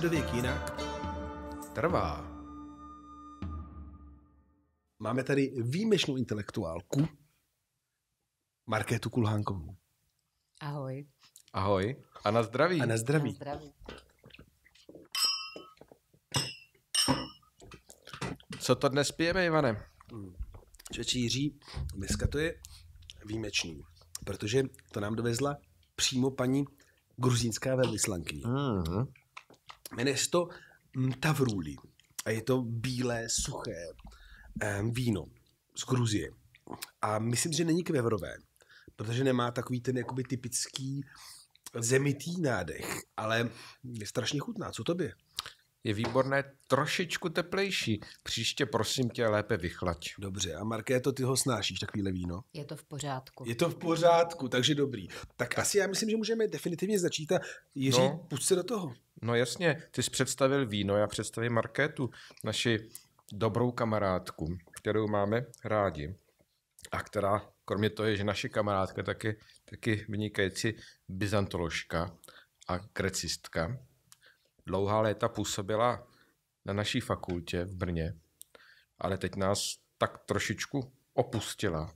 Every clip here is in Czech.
středověk jinak trvá. Máme tady výjimečnou intelektuálku Markétu Kulhánkovou. Ahoj. Ahoj. A na zdraví. A na zdraví. Na zdraví. Co to dnes pijeme, Ivane? Čeči hmm. Jiří, dneska to je výjimečný, protože to nám dovezla přímo paní gruzínská velvyslankyně. Mm-hmm. Jmenuje se to Mtavruli. A je to bílé, suché víno z Gruzie. A myslím, že není kvevrové, protože nemá takový ten jakoby typický zemitý nádech, ale je strašně chutná. Co tobě? je výborné trošičku teplejší. Příště prosím tě lépe vychlaď. Dobře, a Markéto, ty ho snášíš, takovýhle víno? Je to v pořádku. Je to v pořádku, takže dobrý. Tak asi já myslím, že můžeme definitivně začít a Jiří, no, půjď se do toho. No jasně, ty jsi představil víno, já představím Markétu, naši dobrou kamarádku, kterou máme rádi a která, kromě toho, je, že naše kamarádka, taky, taky vynikající byzantoložka a grecistka dlouhá léta působila na naší fakultě v Brně, ale teď nás tak trošičku opustila.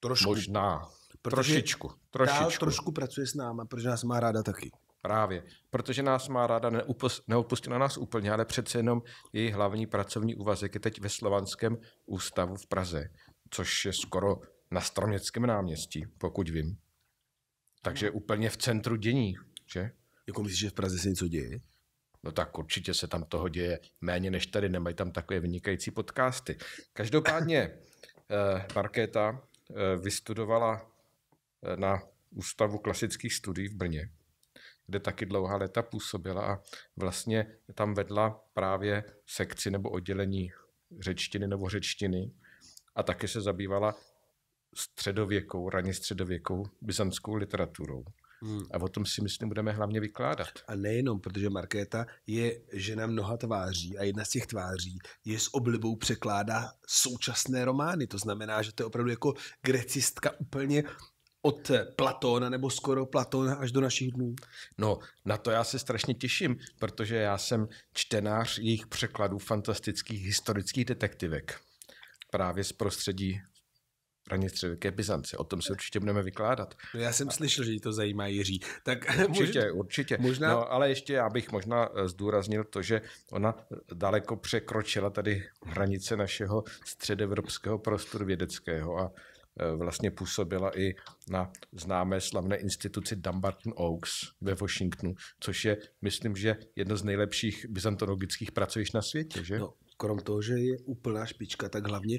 Trošku. Možná. Protože trošičku. Trošičku. trošku pracuje s náma, protože nás má ráda taky. Právě. Protože nás má ráda, neopustila nás úplně, ale přece jenom její hlavní pracovní úvazek je teď ve Slovanském ústavu v Praze, což je skoro na Stroměckém náměstí, pokud vím. Takže úplně v centru dění, že? Jako myslíš, že v Praze se něco děje? No tak určitě se tam toho děje méně než tady, nemají tam takové vynikající podcasty. Každopádně eh, Markéta eh, vystudovala eh, na Ústavu klasických studií v Brně, kde taky dlouhá léta působila a vlastně tam vedla právě sekci nebo oddělení řečtiny nebo řečtiny a taky se zabývala středověkou, raně středověkou byzantskou literaturou. Hmm. A o tom si myslím, budeme hlavně vykládat. A nejenom, protože Markéta je žena mnoha tváří a jedna z těch tváří je s oblibou překládá současné romány. To znamená, že to je opravdu jako grecistka úplně od Platona nebo skoro Platona až do našich dnů? No, na to já se strašně těším, protože já jsem čtenář jejich překladů fantastických historických detektivek právě z prostředí raně středověké Byzance, O tom se určitě budeme vykládat. No já jsem a... slyšel, že to zajímá Jiří. Tak určitě, určitě. Možná... No, ale ještě já bych možná eh, zdůraznil to, že ona eh, daleko překročila tady hranice našeho středevropského prostoru vědeckého a eh, vlastně působila i na známé slavné instituci Dumbarton Oaks ve Washingtonu, což je, myslím, že jedno z nejlepších byzantologických pracovišť na světě, že? No, krom toho, že je úplná špička, tak hlavně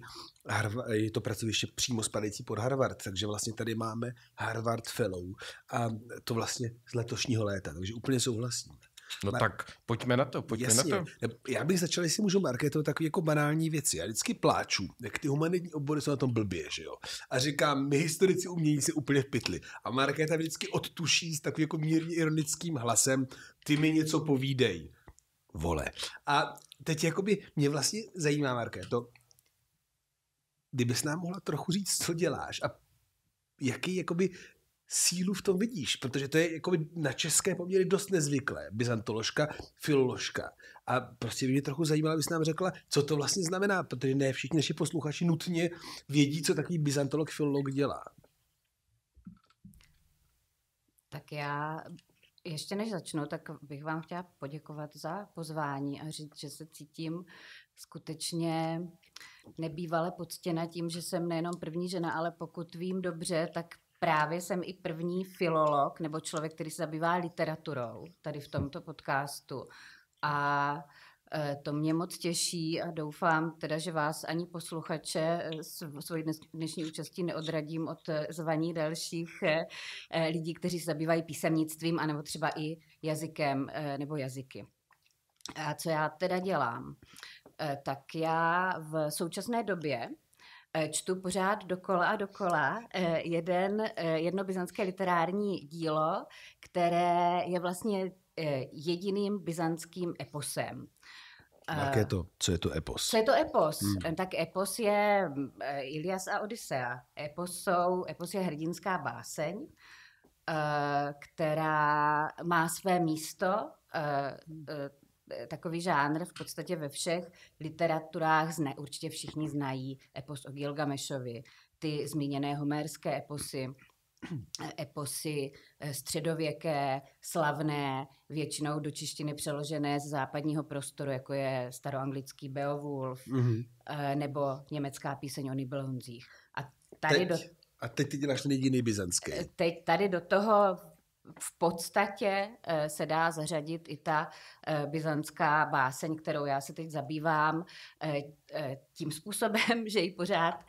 je to pracoviště přímo spadající pod Harvard, takže vlastně tady máme Harvard Fellow a to vlastně z letošního léta, takže úplně souhlasím. No Mar- tak pojďme na to, pojďme jasně. na to. Já bych začal, jestli můžu marketovat takové jako banální věci. Já vždycky pláču, jak ty humanitní obory jsou na tom blbě, že jo. A říkám, my historici umění se úplně v pytli. A Markéta vždycky odtuší s takovým jako mírně ironickým hlasem, ty mi něco povídej vole. A teď jakoby mě vlastně zajímá, Marké, to, kdybys nám mohla trochu říct, co děláš a jaký jakoby sílu v tom vidíš, protože to je jakoby na české poměry dost nezvyklé. Byzantoložka, filoložka. A prostě by mě trochu zajímalo, abys nám řekla, co to vlastně znamená, protože ne všichni naši posluchači nutně vědí, co takový byzantolog, filolog dělá. Tak já ještě než začnu, tak bych vám chtěla poděkovat za pozvání a říct, že se cítím skutečně nebývale poctěna tím, že jsem nejenom první žena, ale pokud vím dobře, tak právě jsem i první filolog nebo člověk, který se zabývá literaturou tady v tomto podcastu. A Eh, to mě moc těší a doufám teda, že vás ani posluchače eh, svoji dnešní účastí neodradím od eh, zvaní dalších lidí, kteří se zabývají písemnictvím anebo třeba i jazykem nebo jazyky. A co já teda dělám? Tak já v současné době čtu pořád dokola a dokola jeden, jedno byzantské literární dílo, které je vlastně Eh, jediným byzantským eposem. Jak je to? Co je to epos? Co je to epos? Hmm. Eh, tak epos je eh, Ilias a Odisea. Epos, jsou, epos je hrdinská báseň, která má své místo, hmm. takový žánr v podstatě ve všech literaturách, zne, určitě všichni znají epos o Gilgamešovi, ty zmíněné homérské eposy, eposy eh, středověké, slavné, většinou do češtiny přeložené z západního prostoru, jako je staroanglický Beowulf mm-hmm. nebo německá píseň o Nibelunzích. A tady teď, do, a teď ty děláš ten jediný byzantský. Eh, teď tady do toho v podstatě eh, se dá zařadit i ta eh, byzantská báseň, kterou já se teď zabývám eh, tím způsobem, že ji pořád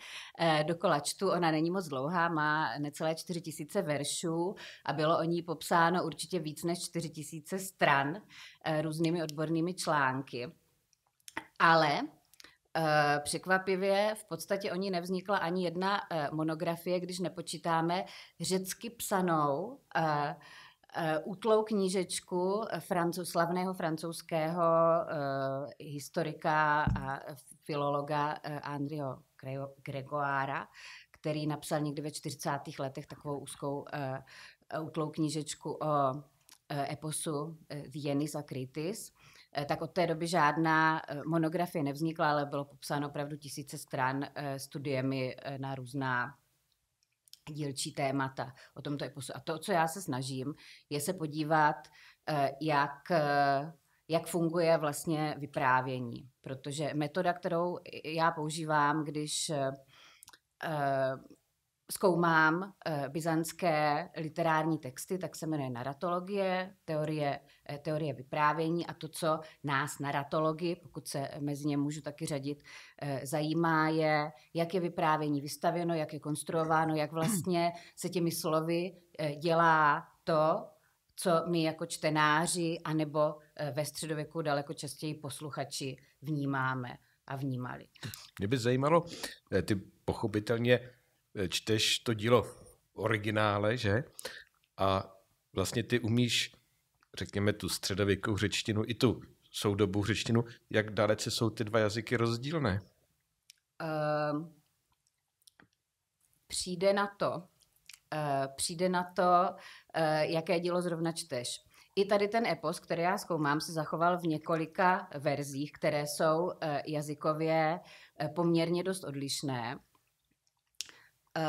dokola čtu. Ona není moc dlouhá, má necelé 4 tisíce veršů a bylo o ní popsáno určitě víc než 4 tisíce stran různými odbornými články. Ale Eh, překvapivě v podstatě o ní nevznikla ani jedna eh, monografie, když nepočítáme řecky psanou eh, útlou knížečku francouz, slavného francouzského historika a filologa Andrio Gregoára, který napsal někdy ve 40. letech takovou úzkou útlou knížečku o eposu Vienis a Kritis. Eh, tak od té doby žádná eh, monografie nevznikla, ale bylo popsáno opravdu tisíce stran eh, studiemi na různá dílčí témata. O tom to je posu. A to, co já se snažím, je se podívat, jak, jak funguje vlastně vyprávění. Protože metoda, kterou já používám, když zkoumám byzantské literární texty, tak se jmenuje naratologie, teorie Eh, teorie vyprávění a to, co nás naratologii, pokud se mezi ně můžu taky řadit, eh, zajímá je, jak je vyprávění vystavěno, jak je konstruováno, jak vlastně se těmi slovy eh, dělá to, co my jako čtenáři anebo ve středověku daleko častěji posluchači vnímáme a vnímali. Mě by zajímalo, ty pochopitelně čteš to dílo v originále, že? A vlastně ty umíš řekněme, tu středověkou řečtinu i tu soudobou řečtinu, jak dalece jsou ty dva jazyky rozdílné? Uh, přijde na to, uh, přijde na to, uh, jaké dílo zrovna čteš. I tady ten epos, který já zkoumám, se zachoval v několika verzích, které jsou uh, jazykově uh, poměrně dost odlišné. Uh,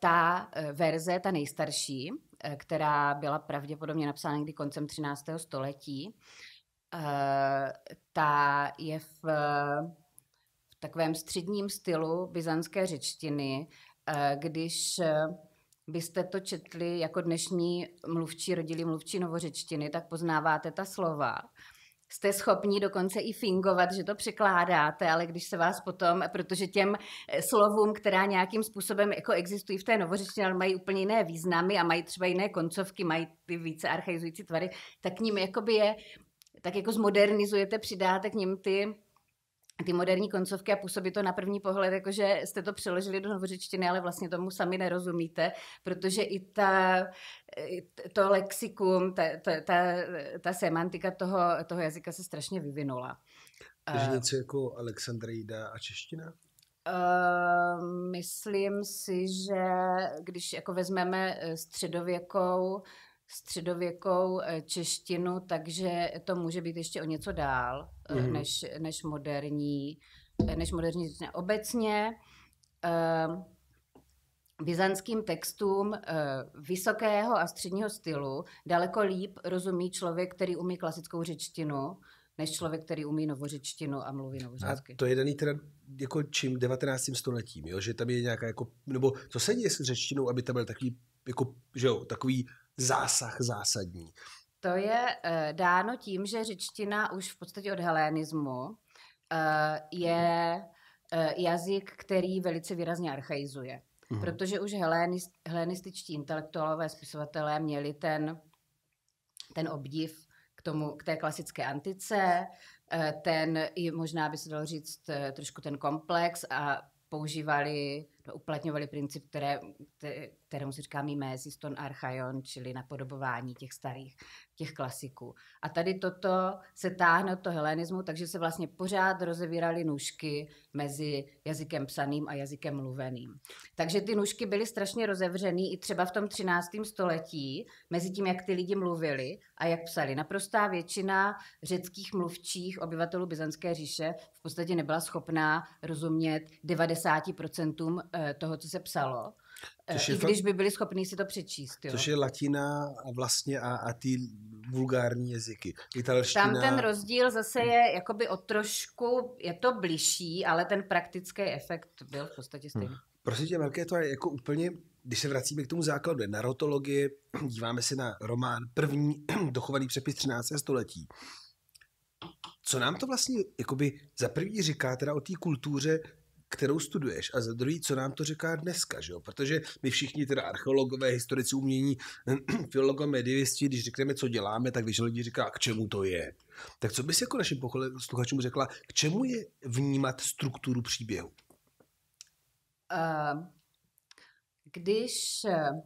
ta verze, ta nejstarší, Eh, která byla pravděpodobně napsána někdy koncem 13. století, eh, ta je v, v takovém středním stylu byzantské řečtiny, eh, když byste to četli jako dnešní mluvčí, rodilí mluvčí novořečtiny, tak poznáváte ta slova jste schopni dokonce i fingovat, že to překládáte, ale když se vás potom, protože těm eh, slovům, která nějakým způsobem jako existují v té novořečtině, ale mají úplně jiné významy a mají třeba jiné koncovky, mají ty více archaizující tvary, tak k ním jakoby je, tak jako zmodernizujete, přidáte k ním ty ty moderní koncovky a působí to na první pohled, jakože jste to přeložili do novořečtiny, ale vlastně tomu sami nerozumíte, protože i ta, to lexikum, ta, ta, ta, ta semantika toho, toho jazyka se strašně vyvinula. Takže eh, něco jako Alexandrejda a čeština? Uh, myslím si, že když jako vezmeme eh, středověkou středověkou eh, češtinu, takže to může být ještě o něco dál mm. než, než moderní, eh, než moderní čeština. Obecně byzantským textům vysokého a středního stylu daleko líp rozumí člověk, který umí klasickou řečtinu, než člověk, který umí novořečtinu a mluví novořecky. A to je daný teda jako čím 19. stoletím, jo? že tam je nějaká jako, nebo co se děje s řečtinou, aby tam byl takový, jako, že jo, takový zásah zásadní? To je eh, dáno tím, že řečtina už v podstatě od helénismu eh, je mhm. eh, jazyk, který velice výrazně archaizuje. mm Protože už helénist, helénističtí intelektuálové, spisovatelé měli ten, ten obdiv k, tomu, k té klasické antice, ten, i možná by se dalo říct, trošku ten komplex a používali, no, uplatňovali princip, které, které kterému se říká mimesis ton archaion, čili napodobování těch starých, těch klasiků. A tady toto se táhne od toho helenismu, takže se vlastně pořád rozevíraly nůžky mezi jazykem psaným a jazykem mluveným. Takže ty nůžky byly strašně rozevřený i třeba v tom 13. století, mezi tím, jak ty lidi mluvili a jak psali. Naprostá většina řeckých mluvčích obyvatelů Byzantské říše v podstatě nebyla schopná rozumět 90% eh, toho, co se psalo. Eh, což I je když by byli schopni si to přečíst. Jo? Což je latina a vlastně a, a ty vulgární jazyky. Italština... Tam ten rozdíl zase je jakoby o trošku, je to bližší, ale ten praktický efekt byl v podstatě hm. stejný. Hmm. Prosím tě, Velké, to je jako úplně, když se vracíme k tomu základu narotologie, díváme se na román první dochovaný přepis 13. století. Co nám to vlastně jakoby za první říká teda o té kultuře kterou studuješ a za druhý, co nám to říká dneska, že jo? protože my všichni teda archeologové, historici umění, filologové, medivisti, když řekneme, co děláme, tak když lidi říká, k čemu to je, tak co bys jako našim posluchačům řekla, k čemu je vnímat strukturu příběhu? Uh, když uh,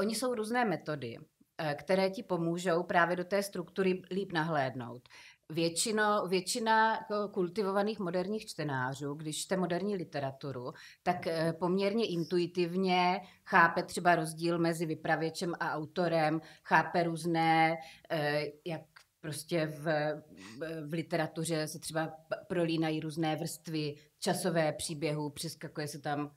oni jsou různé metody, eh, které ti pomůžou právě do té struktury líp nahlédnout většino, většina jako, kultivovaných moderních čtenářů, když čte moderní literaturu, tak eh, poměrně intuitivně chápe třeba rozdíl mezi vypravěčem a autorem, chápe různé, eh, jak prostě v, v literatuře se třeba prolínají různé vrstvy časové příběhu, přeskakuje se tam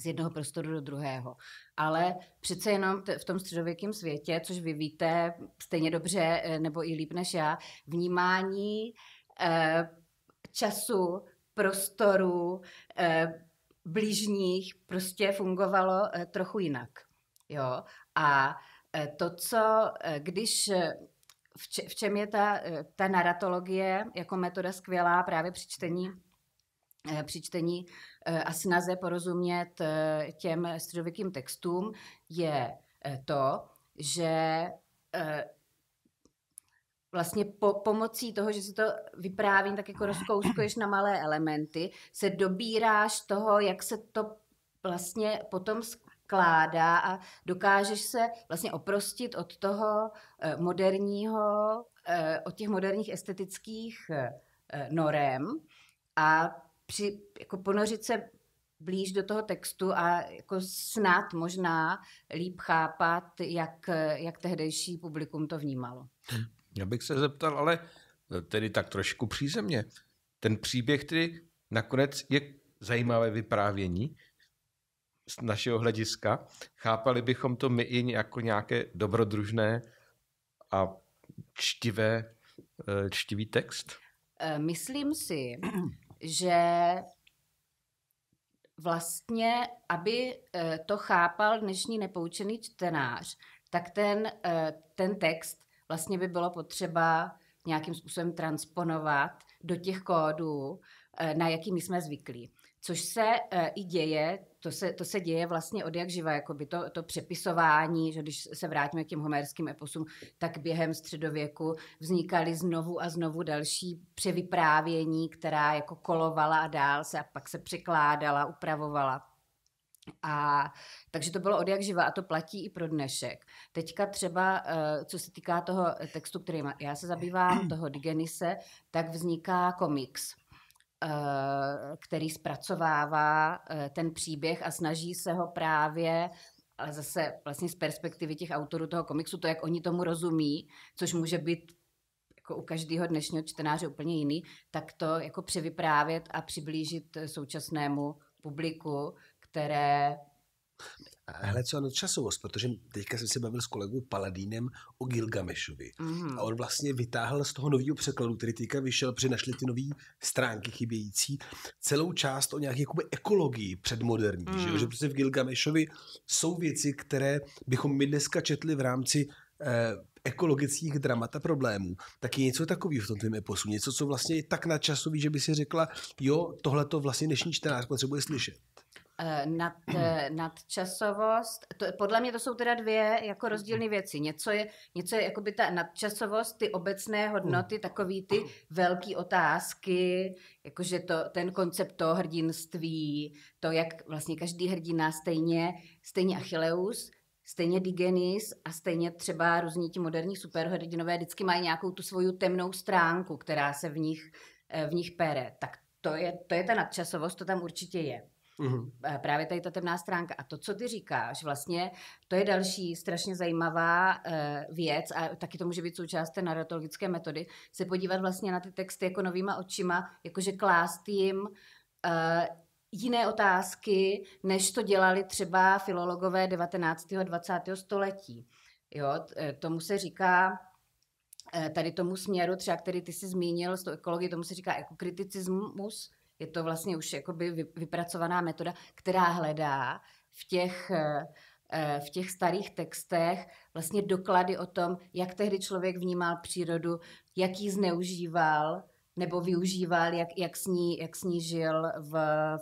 z jednoho prostoru do druhého. Ale přece jenom t- v tom středověkém světě, což vy víte stejně dobře eh, nebo i líp než já, vnímání eh, času, prostoru, eh, blížních prostě fungovalo eh, trochu jinak. Jo? A to, co když v, če- v čem je ta, ta naratologie jako metoda skvělá právě při čtení Eh, při čtení eh, a snaze porozumět eh, těm středověkým textům je to, že vlastně po, pomocí toho, že si to vyprávím, tak jako rozkouskuješ na malé elementy, se dobíráš toho, jak se to vlastně potom skládá a dokážeš se vlastně oprostit od toho moderního, od těch moderních estetických norem a při, jako ponořit se blíž do toho textu a jako snad možná líp chápat, jak, jak tehdejší publikum to vnímalo. Hm, já bych se zeptal, ale eh, tedy tak trošku přízemně. Ten příběh, který nakonec je zajímavé vyprávění z našeho hlediska. Chápali bychom to my i jako nějaké dobrodružné a čtivé, eh, čtivý text? Eh, myslím si, že vlastně, aby eh, to chápal dnešní nepoučený čtenář, tak ten, eh, ten text vlastně by bylo potřeba nějakým způsobem transponovat do těch kódů, eh, na jaký my jsme zvyklí což se e, i děje, to se, to se děje vlastně od jak živa, by to, to přepisování, že když se vrátíme k těm homerským eposům, tak během středověku vznikaly znovu a znovu další převyprávění, která jako kolovala a dál se a pak se překládala, upravovala. A takže to bylo od jak živa a to platí i pro dnešek. Teďka třeba, e, co se týká toho textu, který já se zabývám, toho Digenise, tak vzniká komiks Eh, který zpracovává eh, ten příběh a snaží se ho právě ale zase vlastně z perspektivy těch autorů toho komiksu, to, jak oni tomu rozumí, což může být jako u každého dnešního čtenáře úplně jiný, tak to jako převyprávět a přiblížit současnému publiku, které Hele, co ano, časovost, protože teďka jsem se bavil s kolegou Paladínem o Gilgamešovi. Mm. A on vlastně vytáhl z toho nového překladu, který teďka vyšel, protože našli ty nové stránky chybějící, celou část o nějaké jakoby, ekologii předmoderní. Mm. Že, mhm. že prostě v Gilgamešovi jsou věci, které bychom my dneska četli v rámci eh, ekologických dramat a problémů, tak je něco takového v tom tvém eposu. Něco, co vlastně je tak nadčasový, že by si řekla, jo, tohle to vlastně dnešní čtenář potřebuje slyšet. Eh, nad, eh, nadčasovost. To, podle mě to jsou teda dvě jako rozdílné věci. Něco je, něco je by ta nadčasovost, ty obecné hodnoty, takový ty velké otázky, jakože to, ten koncept toho hrdinství, to, jak vlastně každý hrdina stejně, stejně Achilleus, stejně Digenis a stejně třeba různí ti moderní superhrdinové vždycky mají nějakou tu svoju temnou stránku, která se v nich, eh, v nich pere. Tak to je, to je ta nadčasovost, to tam určitě je. Mm-hmm. Právě tady ta temná stránka. A to, co ty říkáš, vlastně to je další strašně zajímavá uh, věc a taky to může být součást té narratologické metody, se podívat vlastně na ty texty jako novýma očima, jakože klást jim uh, jiné otázky, než to dělali třeba filologové 19. a 20. století. Jo, eh, tomu se říká tady tomu směru, třeba který ty jsi zmínil s tou ekologií, tomu se říká ekokritismus, je to vlastně už jakoby vypracovaná metoda, která hledá v těch, eh, eh, v těch starých textech vlastně doklady o tom, jak tehdy člověk vnímal přírodu, jak ji zneužíval nebo využíval, jak, jak, s, ní, jak s ní žil v,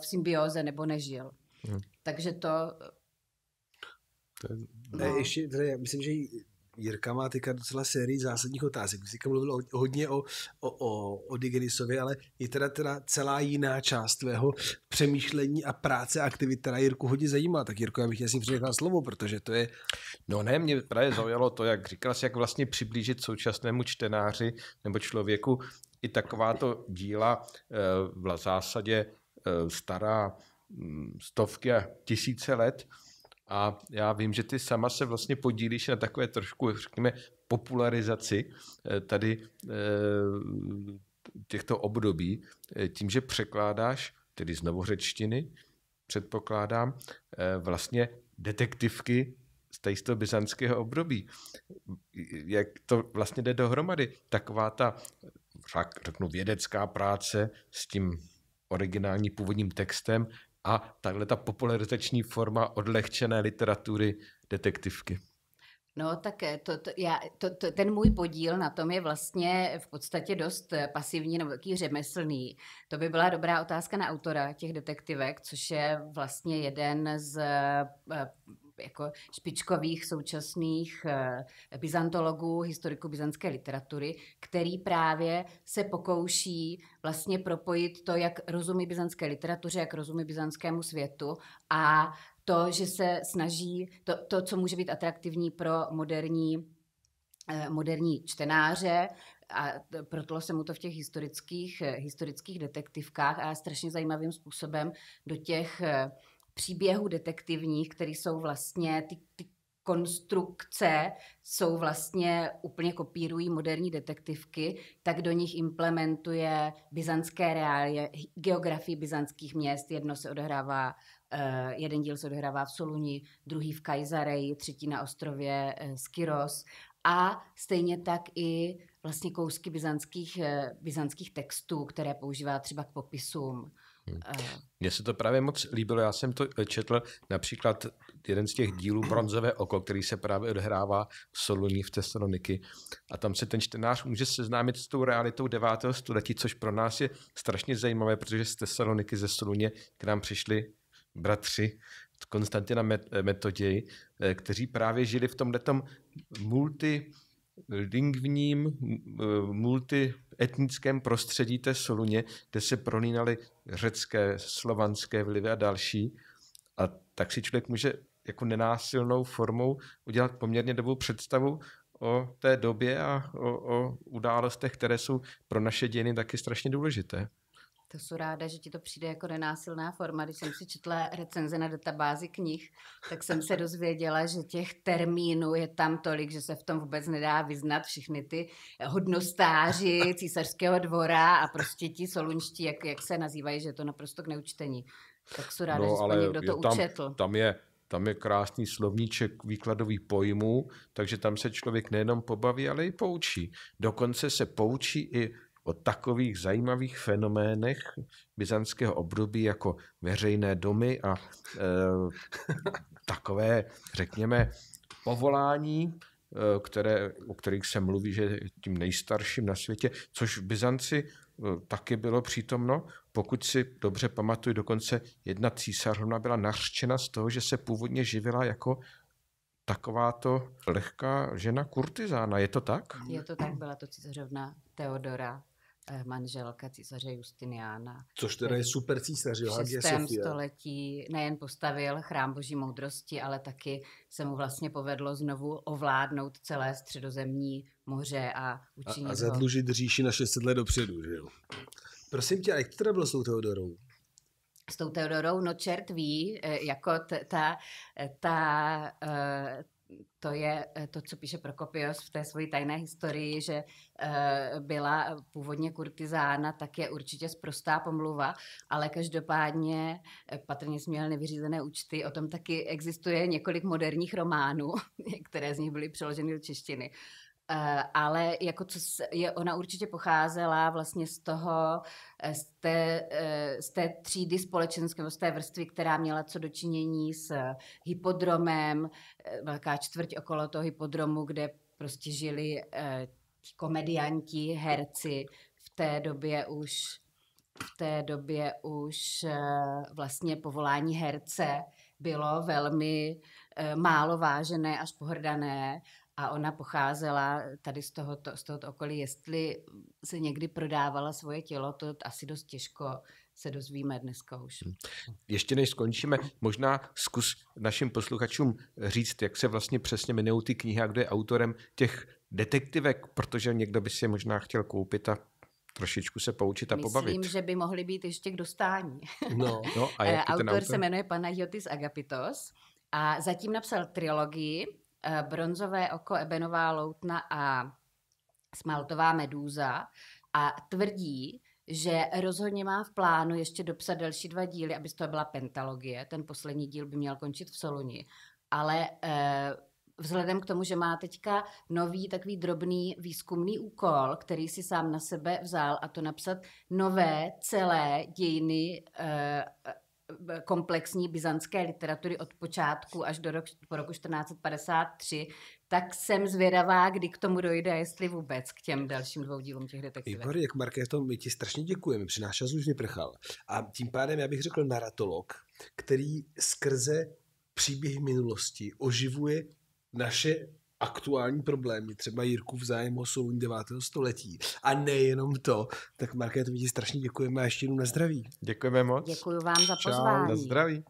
v symbioze nebo nežil. Hmm. Takže to... to je... No. Ještě, tady, myslím, že Jirka má teďka docela sérii zásadních otázek. Vy jste mluvil hodně o, o, o, o Digenisovi, ale je teda, teda celá jiná část tvého přemýšlení a práce a aktivit, která Jirku hodně zajímá. Tak Jirko, já bych jasně přijel slovo, protože to je... No ne, mě právě zaujalo to, jak říkal jsi, jak vlastně přiblížit současnému čtenáři nebo člověku i takováto díla eh, v zásadě eh, stará mm, stovky a tisíce let, a já vím, že ty sama se vlastně podílíš na takové trošku, řekněme, popularizaci eh, tady eh, těchto období eh, tím, že překládáš, tedy z novořečtiny, předpokládám, vlastně detektivky z tady toho byzantského období. Jak to vlastně jde dohromady? Taková ta, řeknu, vědecká práce s tím originální původním textem a tahle ta popularizační forma odlehčené literatury detektivky. No tak eh, to, to, já, to, to, ten můj podíl na tom je vlastně v podstatě dost eh, pasivní nebo taký řemeslný. To by byla dobrá otázka na autora těch detektivek, což je vlastně jeden z eh, jako špičkových současných eh, byzantologů, historiků byzantské literatury, který právě se pokouší vlastně propojit to, jak rozumí byzantské literatuře, jak rozumí byzantskému světu a to, že se snaží, to, to co může být atraktivní pro moderní eh, moderní čtenáře, a protlo se mu to v těch historických, eh, historických detektivkách a strašně zajímavým způsobem do těch příběhů detektivních, které jsou vlastně ty, ty konstrukce jsou vlastně úplně kopírují moderní detektivky, tak do nich implementuje byzantské reálie, geografii byzantských měst. Jedno se odehrává, eh, jeden díl se odehrává v Soluni, druhý v Kajzareji, třetí na ostrově eh, Skyros a stejně tak i vlastně kousky byzantských, eh, byzantských textů, které používá třeba k popisům Hm. Mně se to právě moc líbilo. Já jsem to eh, četl například jeden z těch dílů Bronzové oko, který se právě odhrává v Soluní v Tesaloniky. A tam se ten čtenář může seznámit s tou realitou 9. století, což pro nás je strašně zajímavé, protože z Tesaloniky ze Soluně k nám přišli bratři Konstantina eh, Metoději, eh, kteří právě žili v tomhletom multi lingvním eh, multietnickém prostředí té Soluně, kde se prolínaly řecké, slovanské vlivy a další. A tak si člověk může jako nenásilnou formou udělat poměrně dobrou představu o té době a o, o událostech, které jsou pro naše dějiny taky strašně důležité. To jsou ráda, že ti to přijde jako nenásilná forma. Když jsem si četla recenze na databázi knih, tak jsem se dozvěděla, že těch termínů je tam tolik, že se v tom vůbec nedá vyznat všichni ty hodnostáři císařského dvora a prostě ti solunští, jak, jak se nazývají, že je to naprosto k neučtení. Tak jsou ráda, no, že ale někdo to tam, učetl. Tam je, tam je krásný slovníček výkladových pojmů, takže tam se člověk nejenom pobaví, ale i poučí. Dokonce se poučí i o takových zajímavých fenoménech byzantského období jako veřejné domy a e, takové, řekněme, povolání, eh, které, o kterých se mluví, že je tím nejstarším na světě, což v Byzanci eh, taky bylo přítomno. Pokud si dobře pamatuju, dokonce jedna císařovna byla nařčena z toho, že se původně živila jako takováto lehká žena kurtizána. Je to tak? Je to tak, byla to císařovna Teodora Eh, manželka císaře Justiniana. Což teda je super císař, jo, Hagia Sophia. století nejen postavil chrám boží moudrosti, ale taky se mu vlastně povedlo znovu ovládnout celé středozemní moře a učinit A, a zadlužit ho... říši na 600 let dopředu, že jo. Prosím tě, a jak to teda bylo s tou Teodorou? S tou Teodorou, no čert ví, eh, jako ta, ta, eh, to je eh, to, co píše Prokopios v té své tajné historii, že eh, byla původně kurtizána, tak je určitě sprostá pomluva, ale každopádně eh, patrně směl nevyřízené účty. O tom taky existuje několik moderních románů, které z nich byly přeloženy do češtiny. Eh, ale jako co je, ona určitě pocházela vlastně z toho, eh, z té, eh, z té třídy společenské, z té vrstvy, která měla co dočinění s hypodromem, velká čtvrť okolo toho hypodromu, kde prostě žili komedianti, herci v té době už v té době už vlastně povolání herce bylo velmi málo vážené až pohrdané a ona pocházela tady z tohoto, z tohoto okolí. Jestli se někdy prodávala svoje tělo, to asi dost těžko se dozvíme dneska už. Hm. Ještě než skončíme, možná zkus našim posluchačům říct, jak se vlastně přesně jmenují ty knihy a kdo je autorem těch detektivek, protože někdo by si je možná chtěl koupit a trošičku se poučit a Myslím, pobavit. Myslím, že by mohly být ještě k dostání. No. no a jaký autor, ten autor se jmenuje Panayotis Agapitos a zatím napsal trilogii, Eh, bronzové oko, ebenová loutna a smaltová medúza a tvrdí, že rozhodně má v plánu ještě dopsat další dva díly, aby to byla pentalogie. Ten poslední díl by měl končit v Soluni. Ale eh, vzhledem k tomu, že má teďka nový takový drobný výzkumný úkol, který si sám na sebe vzal a to napsat nové celé dějiny eh, komplexní byzantské literatury od počátku až do rok, po roku 1453, tak jsem zvědavá, kdy k tomu dojde, jestli vůbec k těm dalším dvou dílům těch detektivů. Igor, jak Markéto, my ti strašně děkujeme, při náš čas už prchal. A tím pádem já bych řekl naratolog, který skrze příběh minulosti oživuje naše aktuální problémy, třeba Jirku v zájem o solun 9. století. A nejenom to. Tak Markéto, ti strašně děkujeme a ještě jednou na zdraví. Děkujeme moc. Děkuji vám za pozvání. Čau, na zdraví.